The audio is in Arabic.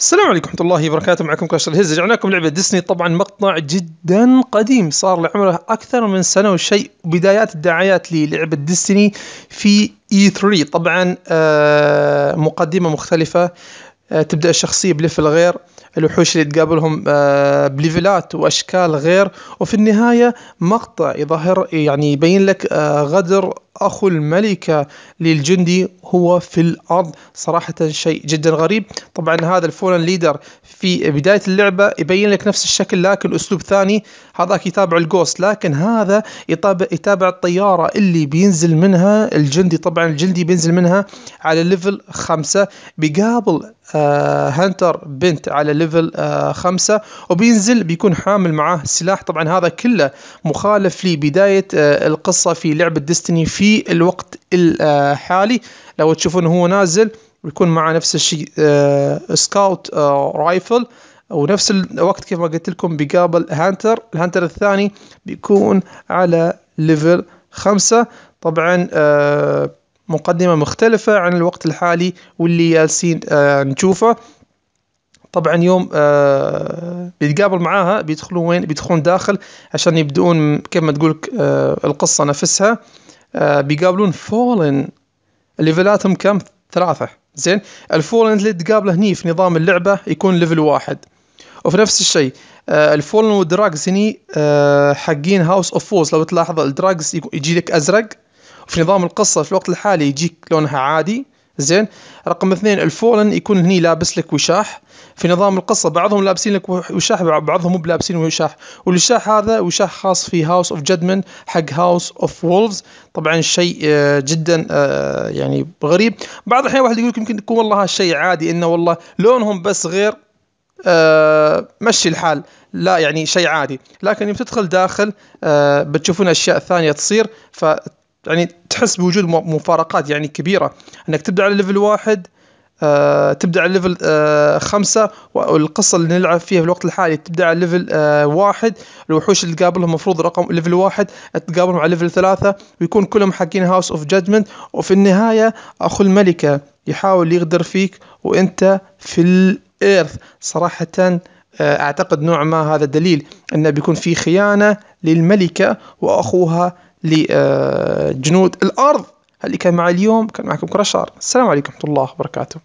السلام عليكم ورحمة الله وبركاته معكم كاشر الهز رجعناكم لعبة ديسني طبعا مقطع جدا قديم صار لعمره أكثر من سنة وشيء بدايات الدعايات للعبة ديسني في اي 3 طبعا آه، مقدمة مختلفة آه، تبدأ الشخصية بلفل غير الوحوش اللي تقابلهم آه، بليفلات وأشكال غير وفي النهاية مقطع يظهر يعني يبين لك غدر أخو الملكة للجندي هو في الأرض صراحة شيء جدا غريب طبعا هذا الفولن ليدر في بداية اللعبة يبين لك نفس الشكل لكن أسلوب ثاني هذاك يتابع الجوست لكن هذا يتابع, يتابع الطيارة اللي بينزل منها الجندي طبعا الجندي بينزل منها على ليفل خمسة بيقابل آه هانتر بنت على ليفل آه خمسة وبينزل بيكون حامل معاه سلاح طبعا هذا كله مخالف لبداية آه القصة في لعبة ديستني في الوقت الحالي لو تشوفون هو نازل ويكون معه نفس الشيء سكاوت آه، رايفل آه، ونفس الوقت كيف ما قلت لكم بيقابل هانتر الهانتر الثاني بيكون على ليفل خمسة طبعا آه مقدمة مختلفة عن الوقت الحالي واللي جالسين آه، نشوفه طبعا يوم آه بيتقابل معاها بيدخلون وين بيدخلون داخل عشان يبدؤون كما تقول آه القصة نفسها آه بيقابلون فولن ليفلاتهم كم ثلاثة زين الفولن اللي تقابله هني في نظام اللعبة يكون ليفل واحد وفي نفس الشيء آه، الفولن والدراجز هني آه، حقين هاوس اوف فوز لو تلاحظ الدراجز يجي لك ازرق في نظام القصة في الوقت الحالي يجيك لونها عادي زين رقم اثنين الفولن يكون هني لابس لك وشاح في نظام القصه بعضهم لابسين لك وشاح بعضهم مو بلابسين وشاح والوشاح هذا وشاح خاص في هاوس اوف جدمن حق هاوس اوف وولفز طبعا شيء آه، جدا آه، يعني غريب بعض الاحيان واحد يقول يمكن يكون والله هالشيء عادي انه والله لونهم بس غير آه، مشي الحال لا يعني شيء عادي لكن يوم تدخل داخل بتشوفون اشياء ثانيه تصير ف يعني تحس بوجود مفارقات يعني كبيره انك تبدا على ليفل واحد آه تبدا على ليفل آه خمسة والقصة اللي نلعب فيها في الوقت الحالي تبدا على ليفل آه واحد الوحوش اللي تقابلهم المفروض رقم ليفل واحد تقابلهم على ليفل ثلاثة ويكون كلهم حاكين هاوس اوف جادجمنت وفي النهاية اخو الملكة يحاول يغدر فيك وانت في الايرث صراحة آه اعتقد نوع ما هذا دليل انه بيكون في خيانة للملكة واخوها لجنود آه، الأرض اللي كان معي اليوم كان معكم كرشار السلام عليكم ورحمة الله وبركاته